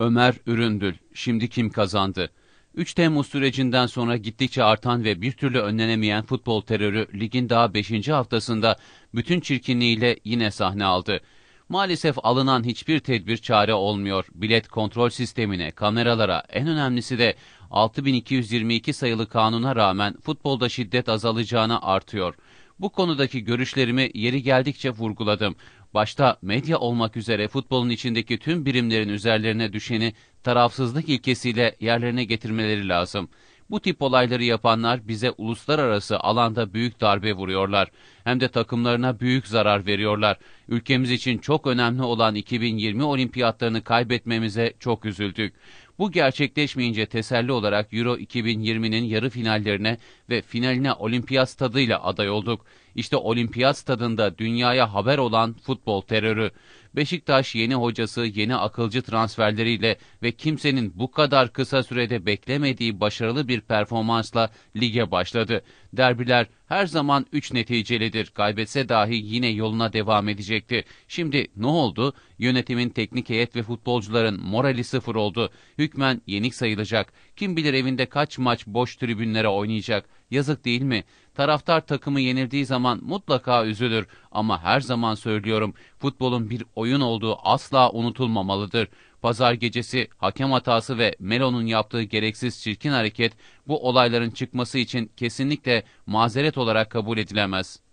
Ömer Üründül, şimdi kim kazandı? 3 Temmuz sürecinden sonra gittikçe artan ve bir türlü önlenemeyen futbol terörü ligin daha 5. haftasında bütün çirkinliğiyle yine sahne aldı. Maalesef alınan hiçbir tedbir çare olmuyor. Bilet kontrol sistemine, kameralara, en önemlisi de 6222 sayılı kanuna rağmen futbolda şiddet azalacağına artıyor. Bu konudaki görüşlerimi yeri geldikçe vurguladım. Başta medya olmak üzere futbolun içindeki tüm birimlerin üzerlerine düşeni tarafsızlık ilkesiyle yerlerine getirmeleri lazım. Bu tip olayları yapanlar bize uluslararası alanda büyük darbe vuruyorlar. Hem de takımlarına büyük zarar veriyorlar. Ülkemiz için çok önemli olan 2020 olimpiyatlarını kaybetmemize çok üzüldük. Bu gerçekleşmeyince teselli olarak Euro 2020'nin yarı finallerine ve finaline olimpiyat stadıyla aday olduk. İşte olimpiyat stadında dünyaya haber olan futbol terörü. Beşiktaş yeni hocası yeni akılcı transferleriyle ve kimsenin bu kadar kısa sürede beklemediği başarılı bir performansla lige başladı. Derbiler her zaman üç neticelidir. Kaybetse dahi yine yoluna devam edecekti. Şimdi ne oldu? Yönetimin teknik heyet ve futbolcuların morali sıfır oldu. Hükmen yenik sayılacak. Kim bilir evinde kaç maç boş tribünlere oynayacak. Yazık değil mi? Taraftar takımı yenildiği zaman mutlaka üzülür ama her zaman söylüyorum futbolun bir oyun olduğu asla unutulmamalıdır. Pazar gecesi hakem hatası ve Melo'nun yaptığı gereksiz çirkin hareket bu olayların çıkması için kesinlikle mazeret olarak kabul edilemez.